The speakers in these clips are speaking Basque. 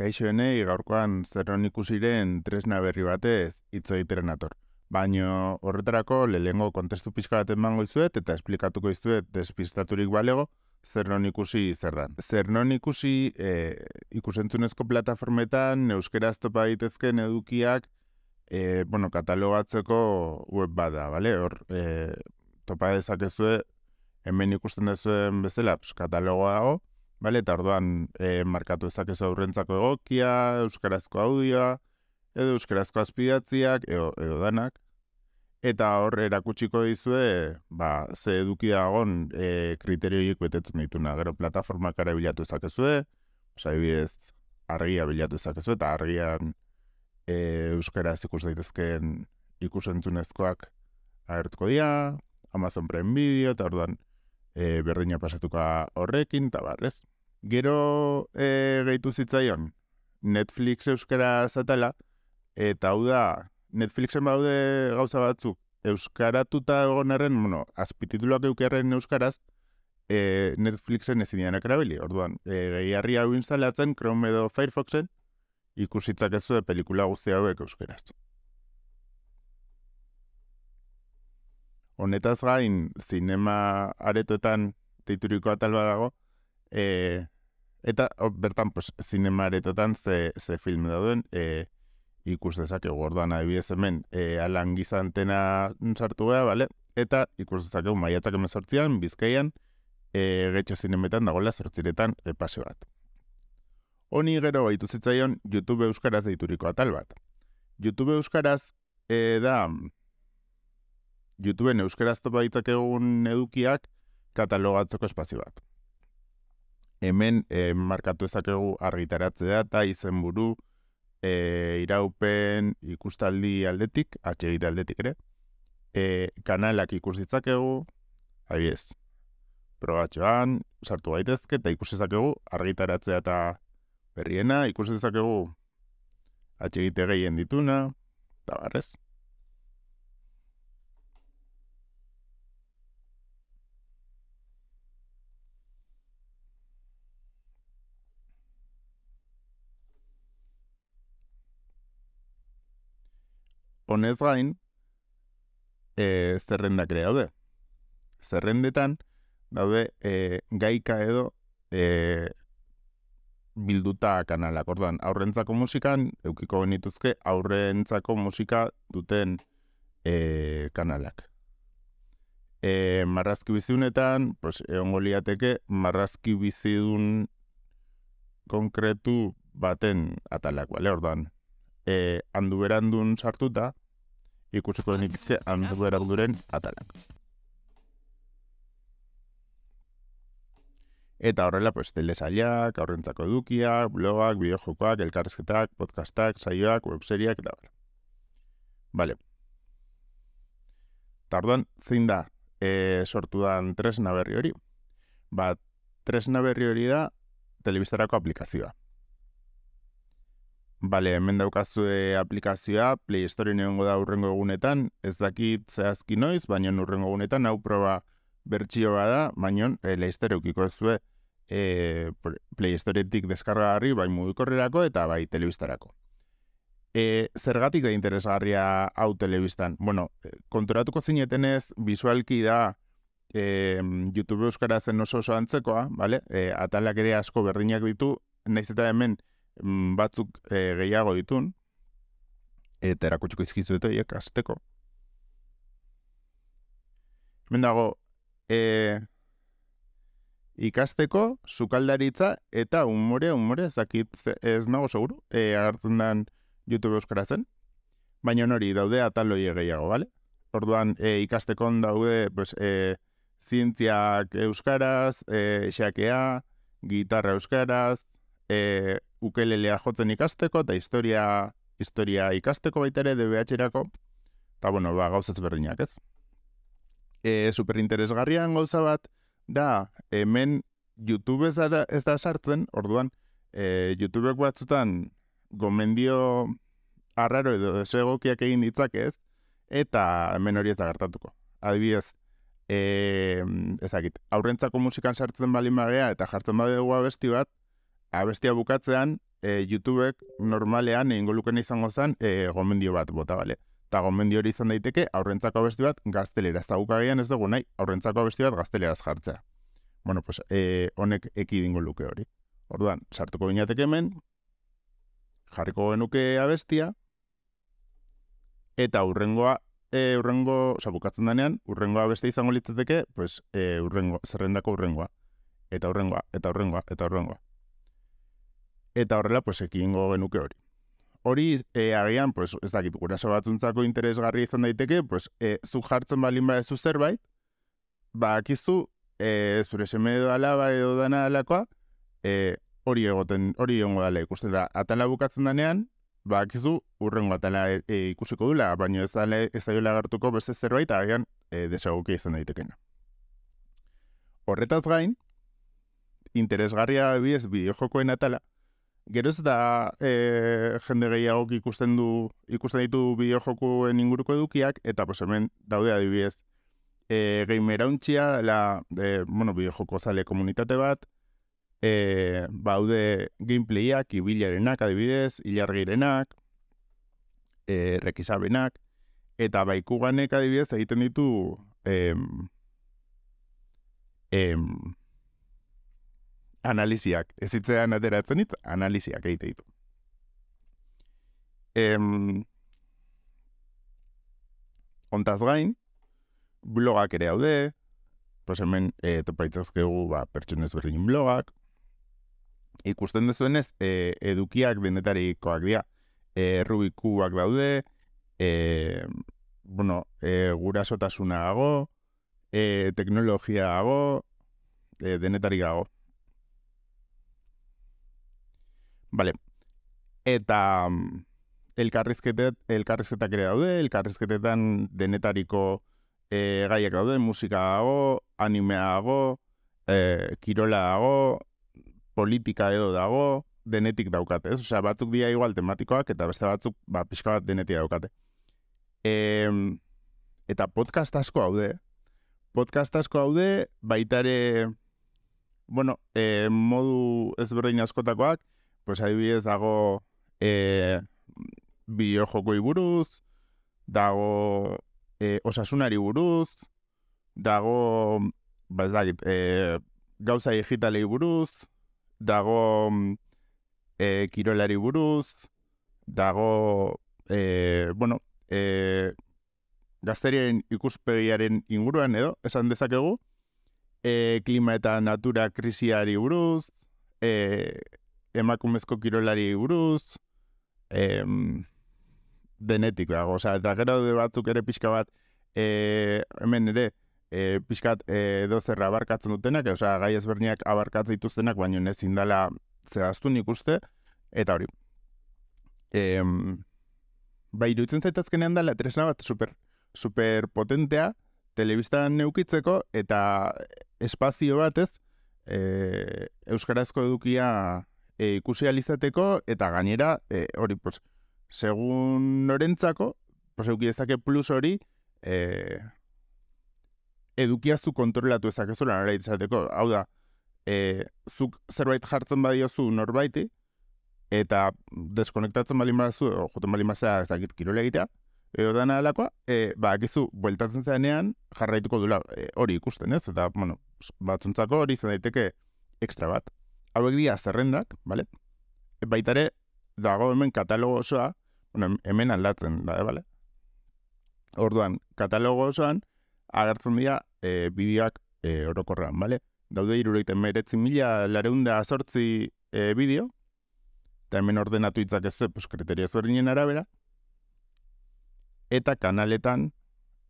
Kaixo henei, gaurkoan zerron ikusiren tresna berri batez hitz egiteren ator. Baina horretarako lehengo kontestu pixka bat emango izuet eta esplikatuko izuet despistaturik balego zerron ikusi zer dan. Zerron ikusi e, ikusentzunezko plataformetan euskeraz topa egitezken edukiak e, bueno, katalogatzeko web bada, bale? Hor, e, topa dezakezue hemen ikusten dezuen bezala, katalogoago, katalogoa bale, eta orduan e, markatu ezakezu aurrentzako egokia, euskarazko audioa, edo euskarazko azpidatziak, edo, edo danak, eta horre erakutsiko dizue, ba, ze eduki agon e, eh, kriterioik betetzen dituna, gero plataformak ezakezue, osa, ebidez, argia bilatu ezakezue, eta argian e, eh, euskaraz ikus daitezkeen ikusentzunezkoak agertuko dira, Amazon Prime Video, eta orduan e, berdina pasatuka horrekin, eta barrez. Gero e, gehitu zitzaion, Netflix euskara zatala, eta hau da, Netflixen baude gauza batzuk, euskaratuta egon arren, bueno, azpitituloak eukerren euskaraz, e, Netflixen ezin dianak erabili. Orduan, e, gehiarri hau instalatzen, Chrome edo Firefoxen, ikusitzak ez zuen pelikula guzti hauek euskaraz. Honetaz gain, zinema aretoetan teituriko atal dago, e, Eta bertan, pues, zinemaretotan ze, ze film dauden, e, ikus dezakegu gordoan adibidez hemen, e, alan gizantena sartu beha, bale? Eta ikus dezakegu maiatzak sortzian bizkaian, e, getxo zinemetan dagoela sortziretan epase bat. Honi gero baitu zitzaion YouTube Euskaraz deituriko tal bat. YouTube Euskaraz e, da YouTubeen Euskaraz topa ditzakegun edukiak katalogatzeko espazio bat hemen e, markatu ezakegu argitaratzea eta izenburu e, iraupen ikustaldi aldetik, atxegite aldetik ere, e, kanalak ikus ditzakegu, ari ez, probatxoan, sartu gaitezke, eta ikus argitaratzea eta berriena, ikus atxegite gehien dituna, eta barrez. honez gain, e, zerrendak ere daude. Zerrendetan, daude eh, gaika edo eh, bilduta kanalak. Ordan, aurrentzako musikan, eukiko genituzke, aurrentzako musika duten kanalak. marrazki bizunetan pues, egon goliateke, marrazki bizidun konkretu baten atalak, bale, ordan, eh, handu berandun sartuta, ikusiko den handu atalak. Eta horrela, pues, telesaliak, aurrentzako edukiak, blogak, bideojokoak, elkarrezketak, podcastak, saioak, webseriak, eta bera. Bale. Tarduan, zein da e, eh, sortu dan tresna berri hori? Bat, tresna berri hori da telebistarako aplikazioa. Bale, hemen daukazue eh, aplikazioa, Play Store egongo da urrengo egunetan, ez dakit zehazki noiz, baina urrengo egunetan, hau proba bertsioa bada, baina e, eh, ez zue e, Play Storetik eh, deskarga garri, bai mugikorrerako eta bai telebistarako. E, zergatik da interesgarria hau telebistan? Bueno, konturatuko zinetenez, bizualki da e, YouTube euskara zen oso oso antzekoa, bale? E, atalak ere asko berdinak ditu, nahiz eta hemen, Mm, batzuk eh, gehiago ditun, eta erakutsuko izkizu eta iek azteko. Hemen dago, e, ikasteko, sukaldaritza, eta umore, umore, zakit, ez nago seguru, e, eh, agartzen den YouTube euskara zen, baina hori daude ataloi gehiago, bale? Orduan, e, ikasteko daude, pues, e, zientziak euskaraz, e, xakea, gitarra euskaraz, e, ukelelea jotzen ikasteko eta historia historia ikasteko baita ere DBH-erako. Ta bueno, ba gauzatz berdinak, ez? E, superinteresgarrian gauza bat da hemen YouTube ez da, sartzen, orduan YouTubeko YouTubeek batzutan gomendio arraro edo desegokiak egin ditzak ez eta hemen hori ez da gertatuko. Adibidez, e, ezakit, aurrentzako musikan sartzen bali magea eta jartzen badegoa besti bat, abestia bukatzean, e, YouTubek normalean egingo luken izango zen e, gomendio bat bota, bale? Eta gomendio hori izan daiteke, aurrentzako abesti bat gaztelera. Eta ez dugu nahi, aurrentzako abesti bat gazteleraz jartzea. Bueno, pues, e, honek eki dingo luke hori. Orduan, sartuko bineatek hemen, jarriko genuke abestia, eta urrengoa, e, urrengo, oza, bukatzen denean, urrengoa beste izango litzateke, pues, e, urrengo, zerrendako urrengoa. Eta urrengoa, eta urrengoa, eta urrengoa eta horrela, pues, ekingo genuke hori. Hori, e, agian, pues, ez dakit, guraso batuntzako interesgarri izan daiteke, pues, e, eh, zu jartzen balin ba zerbait, ba, akizu, eh, zure seme edo alaba edo dana alakoa, e, hori egoten, hori egongo dala ikusten da, atala bukatzen danean, ba, akizu, urrengo atala ikusiko dula, baino ez, ez da jola beste zerbait, agian, e, desaguki izan daitekena. Horretaz gain, interesgarria bidez bideojokoen atala, Gero ez da e, eh, jende gehiago ikusten du ikusten ditu bideojokuen inguruko edukiak eta pues hemen daude adibidez. E, gamer hauntzia de, bueno, bideojoko zale komunitate bat, e, baude gameplayak, ibilarenak adibidez, ilargirenak, e, rekizabenak, eta baikuganek adibidez egiten ditu, em, em, analiziak. Ez zitzean ateratzen hitz, analiziak egite ditu. Em, ontaz gain, blogak ere haude, pues hemen e, ba, pertsonez berrin blogak, ikusten duzuenez e, edukiak denetarikoak dira, e, rubikuak daude, e, bueno, e, gurasotasuna dago, e, teknologia dago, e, denetarik dago. Vale. Eta mm, elkarrizketet, elkarrizketak ere daude, elkarrizketetan denetariko e, gaiak daude, musika dago, animea dago, e, kirola dago, politika edo dago, denetik daukate. Ez? batzuk dira igual tematikoak eta beste batzuk ba, pixka bat denetik daukate. E, eta podcast asko haude, podcast asko haude, baitare, bueno, e, modu ezberdin askotakoak, pues ahí dago eh buruz, dago eh, osasunari buruz, dago ba eh gauza digitalei buruz, dago eh kirolari buruz, dago eh bueno, eh gazterien ikuspegiaren inguruan edo esan dezakegu eh klima eta natura krisiari buruz, eh emakumezko kirolari buruz, em, denetik, dago, oza, eta gero de batzuk ere pixka bat, e, hemen ere, e, pixka e, eh, dozerra abarkatzen dutenak, oza, gai ezberniak abarkatzen dituztenak, baina ez indala zehaztu nik uste, eta hori. em, ba, iruditzen zaitazkenean dala, tresna bat, super, super potentea, telebistan neukitzeko, eta espazio batez, E, euskarazko edukia e, ikusi alizateko, eta gainera, e, hori, pues, segun norentzako, ezake plus hori, e, edukiaztu kontrolatu ezakezu lan izateko. Hau da, e, zuk zerbait jartzen badiozu norbaiti, eta deskonektatzen bali mazu, o juten bali mazera, ez dakit kirole egitea, edo dana alakoa, e, ba, bueltatzen zenean, jarraituko dula e, hori ikusten ez, eta, bueno, batzuntzako hori izan daiteke ekstra bat hauek dira zerrendak, vale? Baitare dago hemen katalogo osoa, bueno, hemen aldatzen da, eh, Orduan, katalogo osoan agertzen dira eh bideoak e, orokorrean, bale? Daude mila eh, bideo da e, eta hemen ordenatu hitzak ez pues kriterio ezberdinen arabera eta kanaletan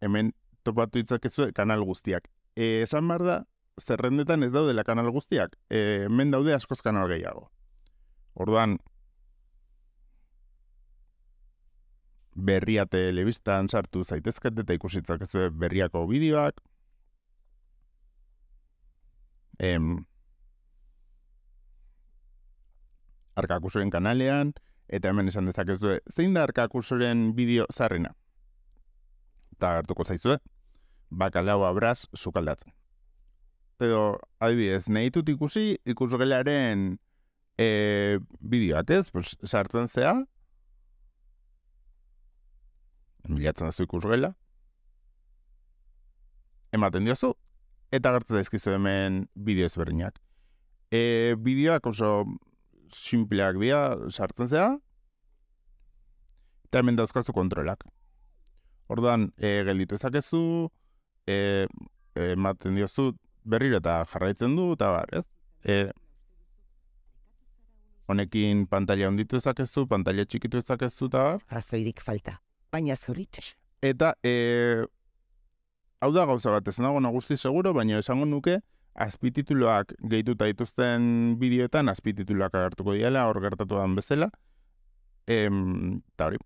hemen topatu hitzak ez kanal guztiak. Eh, esan behar da, zerrendetan ez daudela kanal guztiak, eh, hemen daude askoz kanal gehiago. Orduan, berria telebistan sartu zaitezket eta ikusitzak ez berriako bideoak. Em, arkakusoren kanalean, eta hemen esan dezakezu, zein da arkakusoren bideo zarrena? Eta hartuko zaizue, bakalaua abraz, zukaldatzen edo, adibidez, nahi dut ikusi, ikus gelaren e, pues, sartzen zea, bilatzen dazu ikus gela, ematen diozu, eta gertzen daizkizu hemen bideo ezberdinak. E, bideoak oso simpleak dira sartzen zea, eta hemen dauzkazu kontrolak. Orduan, e, gelditu ezakezu, e, ematen diozu, berriro eta jarraitzen du, eta bar, ez? E, honekin pantalla onditu ezakezu, pantalla txikitu ezakezu, eta bar. Razoirik falta, baina zuritxe. Eta, e, hau da gauza bat, ez nago nagusti seguro, baina esango nuke, azpitituloak gehituta dituzten bideoetan, azpitituloak agertuko diela, hor gertatuan bezala. Em, hori,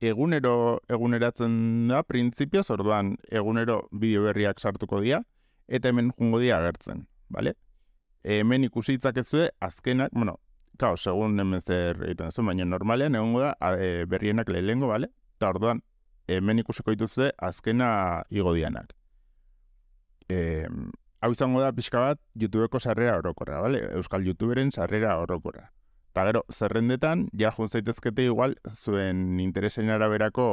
egunero eguneratzen da printzipioz, orduan egunero bideo berriak sartuko dira eta hemen jungo dira agertzen, bale? E, hemen ikusi itzakezue, azkenak, bueno, kao, segun hemen zer egiten zuen, baina normalean egongo da a, e, berrienak lehengo, bale? Eta orduan, hemen ikusiko dituzue azkena igodianak. E, hau izango da pixka bat YouTubeko sarrera orokorra, bale? Euskal YouTuberen sarrera orokorra. Eta gero, zerrendetan, ja zaitezkete igual zuen interesen araberako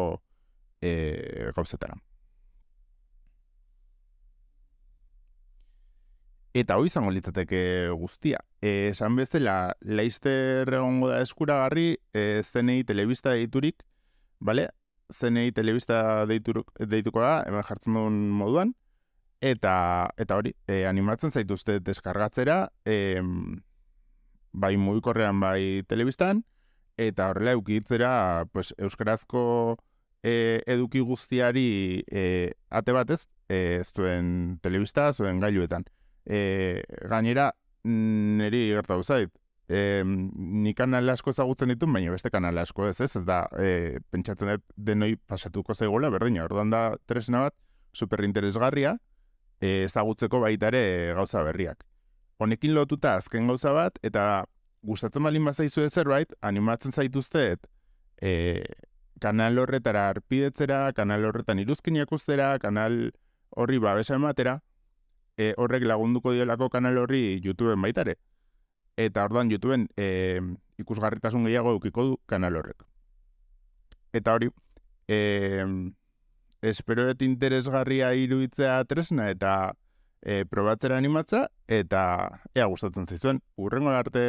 e, gauzetaran. Eta hoi izango litzateke guztia. esan bezala, laizter egongo da eskuragarri, e, zenei telebista deiturik, bale? Zenei telebista deituruk, deituko da, hemen jartzen duen moduan. Eta, eta hori, e, animatzen zaituzte deskargatzera, e, bai mugikorrean bai telebistan, eta horrela eukitzera pues, euskarazko e, eduki guztiari e, ate batez, e, zuen telebista, zuen gailuetan e, gainera neri gerta uzait. E, ni kanal asko ezagutzen ditu, baina beste kanal asko ez, ez da e, pentsatzen dut denoi pasatuko zaigola berdin, orduan da tresna bat superinteresgarria e, ezagutzeko baita ere gauza berriak. Honekin lotuta azken gauza bat eta gustatzen balin bazaizu zerbait, animatzen zaituzteet e, kanal horretara arpidetzera, kanal horretan iruzkin uztera, kanal horri babesa ematera, e, horrek lagunduko dielako kanal horri YouTubeen baitare. Eta orduan YouTubeen e, ikusgarritasun gehiago eukiko du kanal horrek. Eta hori, e, espero eta interesgarria iruditzea tresna eta e, probatzera animatza, eta ea gustatzen zizuen, urrengo arte...